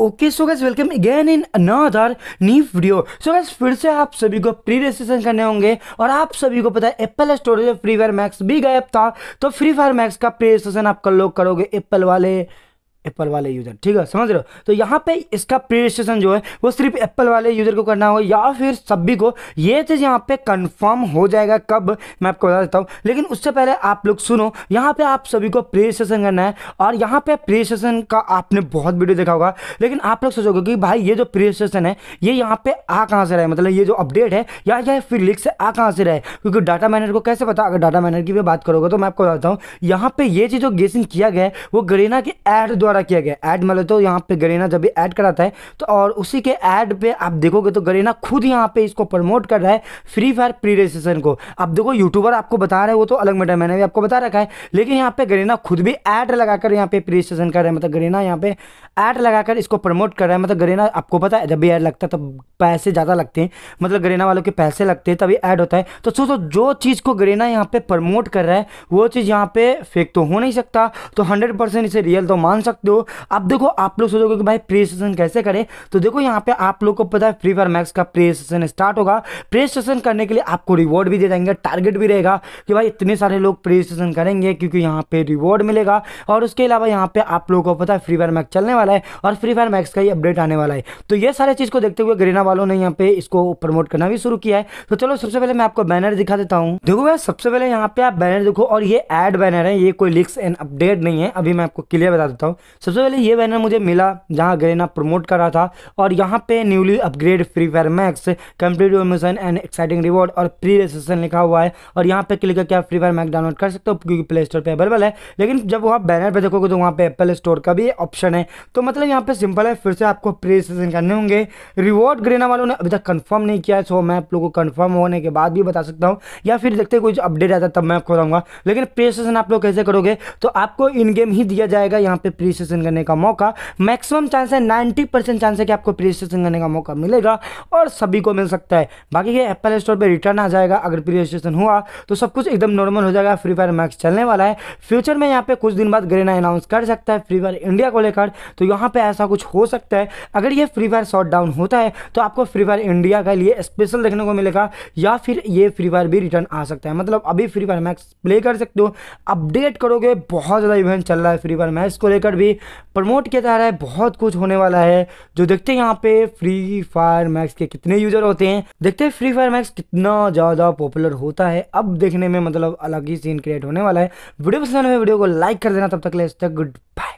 okay so guys welcome again in another new video so guys फिर से आप सभी को प्री रजिस्ट्रेशन करने होंगे और आप सभी को पता है Apple storage Free Fire Max भी गायब था तो फ्री फायर मैक्स का प्री रजिस्ट्रेशन आप कर लोग करोगे एप्पल वाले एप्पल वाले यूज़र ठीक है समझ रहे हो तो यहाँ पे इसका प्री रजिस्ट्रेशन जो है वो सिर्फ एप्पल वाले यूज़र को करना होगा या फिर सभी को ये चीज़ यहाँ पे कंफर्म हो जाएगा कब मैं आपको बता देता हूँ लेकिन उससे पहले आप लोग सुनो यहाँ पे आप सभी को प्री रजिस्ट्रेशन करना है और यहाँ पे प्री रजिस्ट्रेशन का आपने बहुत वीडियो देखा होगा लेकिन आप लोग सोचोगे कि भाई ये जो प्री रजिस्ट्रेशन है ये यहाँ पे आ कहाँ से रहे मतलब ये जो अपडेट है या यह फिर लिख से आ कहाँ से रहे क्योंकि डाटा माइनर को कैसे पता अगर डाटा माइनर की भी बात करोगे तो मैं आपको बताता हूँ यहाँ पे ये चीज़ जो गेसिंग किया गया है वो गरीना के एड द्वारा द्वारा किया गया ऐड मान लो तो यहाँ पे गरेना जब भी ऐड कराता है तो और उसी के ऐड पे आप देखोगे तो गरेना खुद यहाँ पे इसको प्रमोट कर रहा है फ्री फायर प्री रजिस्ट्रेशन को अब देखो यूट्यूबर आपको बता रहे हैं वो तो अलग मैटर मैंने भी आपको बता रखा है लेकिन यहाँ पे गरेना खुद भी ऐड लगाकर यहाँ पे प्री रजिस्ट्रेशन कर रहा है मतलब गरेना यहाँ पे ऐड लगाकर इसको प्रमोट कर रहा है मतलब गरेना आपको पता है जब भी ऐड लगता है तब पैसे ज़्यादा लगते हैं मतलब गरेना वालों के पैसे लगते हैं तभी ऐड होता है तो सोचो जो चीज़ को गरेना यहाँ पे प्रमोट कर रहा है वो चीज़ यहाँ पे फेक तो हो नहीं सकता तो हंड्रेड इसे रियल तो मान सकते सकते हो अब देखो आप लोग सोचोगे कि भाई प्रे सेशन कैसे करें तो देखो यहाँ पे आप लोग को पता है फ्री फायर मैक्स का प्रे सेशन स्टार्ट होगा प्रे सेशन करने के लिए आपको रिवॉर्ड भी दे जाएंगे टारगेट भी रहेगा कि भाई इतने सारे लोग प्रे सेशन करेंगे क्योंकि यहाँ पे रिवॉर्ड मिलेगा और उसके अलावा यहाँ पे आप लोगों को पता है फ्री फायर मैक्स चलने वाला है और फ्री फायर मैक्स का ही अपडेट आने वाला है तो ये सारे चीज़ को देखते हुए ग्रेना वालों ने यहाँ पे इसको प्रमोट करना भी शुरू किया है तो चलो सबसे पहले मैं आपको बैनर दिखा देता हूँ देखो भाई सबसे पहले यहाँ पे आप बैनर देखो और ये एड बैनर है ये कोई लिक्स एंड अपडेट नहीं है अभी मैं आपको क्लियर बता देता हूँ सबसे पहले ये बैनर मुझे मिला जहाँ ग्रेना प्रमोट कर रहा था और यहाँ पे newly upgrade Free Fire Max complete mission and exciting reward और प्री रजिस्ट्रेशन लिखा हुआ है और यहाँ पे क्लिक करके आप फ्री फायर मैक्स डाउनलोड कर सकते हो क्योंकि प्ले स्टोर पर अवेलेबल है लेकिन जब वहाँ बैनर पर देखोगे तो वहाँ पर एप्पल स्टोर का भी ऑप्शन है तो मतलब यहाँ पर सिंपल है फिर से आपको प्री रजिस्ट्रेशन करने होंगे रिवॉर्ड ग्रेना वालों ने अभी तक कन्फर्म नहीं किया है सो मैं आप लोगों को कन्फर्म होने के बाद भी बता सकता हूँ या फिर देखते कुछ अपडेट आता तब मैं खोलाऊंगा लेकिन प्री आप लोग कैसे करोगे तो आपको इन गेम ही दिया जाएगा यहाँ पे प्री रजिस्ट्रेशन करने का मौका मैक्सिमम चांस है नाइन्टी परसेंट चांस है कि आपको प्री रजिस्ट्रेशन करने का मौका मिलेगा और सभी को मिल सकता है बाकी ये एप्पल स्टोर पर रिटर्न आ जाएगा अगर प्री रजिस्ट्रेशन हुआ तो सब कुछ एकदम नॉर्मल हो जाएगा फ्री फायर मैक्स चलने वाला है फ्यूचर में यहाँ पे कुछ दिन बाद ग्रेना अनाउंस कर सकता है फ्री फायर इंडिया को लेकर तो यहाँ पर ऐसा कुछ हो सकता है अगर ये फ्री फायर शॉट डाउन होता है तो आपको फ्री फायर इंडिया के लिए स्पेशल देखने को मिलेगा या फिर ये फ्री फायर भी रिटर्न आ सकता है मतलब अभी फ्री फायर मैक्स प्ले कर सकते हो अपडेट करोगे बहुत ज़्यादा इवेंट चल रहा है फ्री फायर मैक्स को लेकर भी प्रमोट किया जा रहा है बहुत कुछ होने वाला है जो देखते हैं यहाँ पे फ्री फायर मैक्स के कितने यूजर होते हैं देखते हैं फ्री फायर मैक्स कितना ज़्यादा पॉपुलर होता है अब देखने में मतलब अलग ही सीन क्रिएट होने वाला है वीडियो पसंद में वीडियो को लाइक कर देना तब तक ले गुड बाय